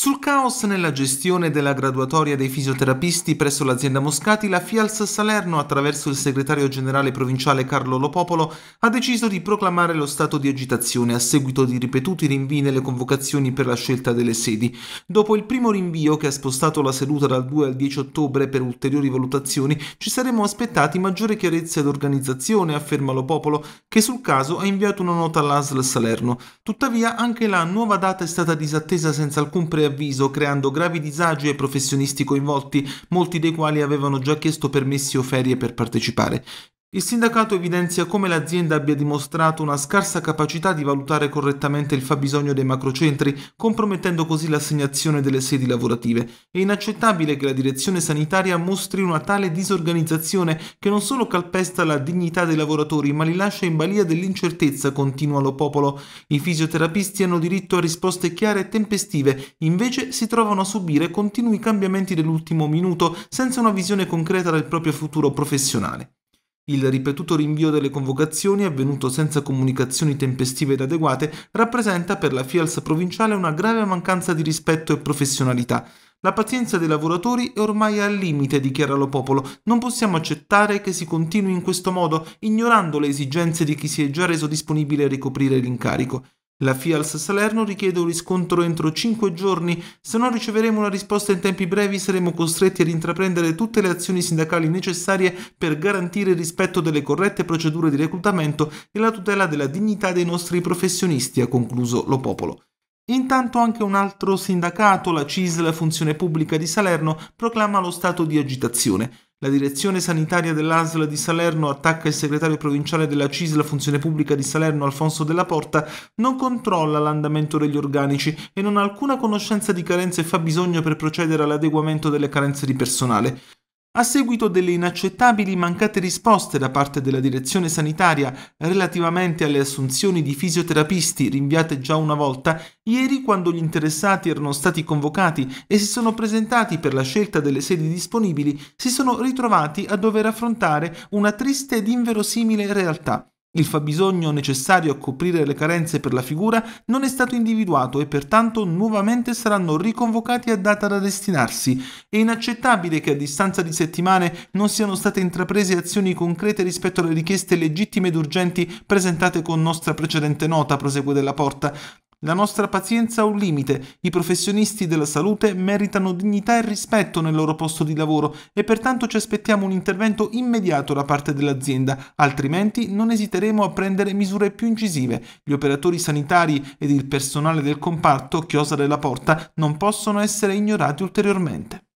Sul caos nella gestione della graduatoria dei fisioterapisti presso l'azienda Moscati, la Fials Salerno, attraverso il segretario generale provinciale Carlo Lopopolo, ha deciso di proclamare lo stato di agitazione a seguito di ripetuti rinvii nelle convocazioni per la scelta delle sedi. Dopo il primo rinvio che ha spostato la seduta dal 2 al 10 ottobre per ulteriori valutazioni, ci saremmo aspettati maggiore chiarezza ed organizzazione, afferma Lopopolo, che sul caso ha inviato una nota all'ASL Salerno. Tuttavia anche la nuova data è stata disattesa senza alcun preavviso avviso, creando gravi disagi ai professionisti coinvolti, molti dei quali avevano già chiesto permessi o ferie per partecipare. Il sindacato evidenzia come l'azienda abbia dimostrato una scarsa capacità di valutare correttamente il fabbisogno dei macrocentri, compromettendo così l'assegnazione delle sedi lavorative. È inaccettabile che la direzione sanitaria mostri una tale disorganizzazione che non solo calpesta la dignità dei lavoratori, ma li lascia in balia dell'incertezza continua lo popolo. I fisioterapisti hanno diritto a risposte chiare e tempestive, invece si trovano a subire continui cambiamenti dell'ultimo minuto senza una visione concreta del proprio futuro professionale. Il ripetuto rinvio delle convocazioni, avvenuto senza comunicazioni tempestive ed adeguate, rappresenta per la FIALS provinciale una grave mancanza di rispetto e professionalità. La pazienza dei lavoratori è ormai al limite, dichiara lo popolo. Non possiamo accettare che si continui in questo modo, ignorando le esigenze di chi si è già reso disponibile a ricoprire l'incarico. La FIALS Salerno richiede un riscontro entro 5 giorni, se non riceveremo una risposta in tempi brevi saremo costretti ad intraprendere tutte le azioni sindacali necessarie per garantire il rispetto delle corrette procedure di reclutamento e la tutela della dignità dei nostri professionisti, ha concluso Lo Popolo. Intanto anche un altro sindacato, la CISL Funzione Pubblica di Salerno, proclama lo stato di agitazione. La direzione sanitaria dell'ASL di Salerno attacca il segretario provinciale della CISL Funzione Pubblica di Salerno Alfonso Della Porta, non controlla l'andamento degli organici e non ha alcuna conoscenza di carenze e fabbisogno per procedere all'adeguamento delle carenze di personale a seguito delle inaccettabili mancate risposte da parte della direzione sanitaria relativamente alle assunzioni di fisioterapisti rinviate già una volta, ieri quando gli interessati erano stati convocati e si sono presentati per la scelta delle sedi disponibili, si sono ritrovati a dover affrontare una triste ed inverosimile realtà. Il fabbisogno necessario a coprire le carenze per la figura non è stato individuato e pertanto nuovamente saranno riconvocati a data da destinarsi. È inaccettabile che a distanza di settimane non siano state intraprese azioni concrete rispetto alle richieste legittime ed urgenti presentate con nostra precedente nota, prosegue della Porta. La nostra pazienza ha un limite, i professionisti della salute meritano dignità e rispetto nel loro posto di lavoro e pertanto ci aspettiamo un intervento immediato da parte dell'azienda, altrimenti non esiteremo a prendere misure più incisive. Gli operatori sanitari ed il personale del comparto, chiosa della porta, non possono essere ignorati ulteriormente.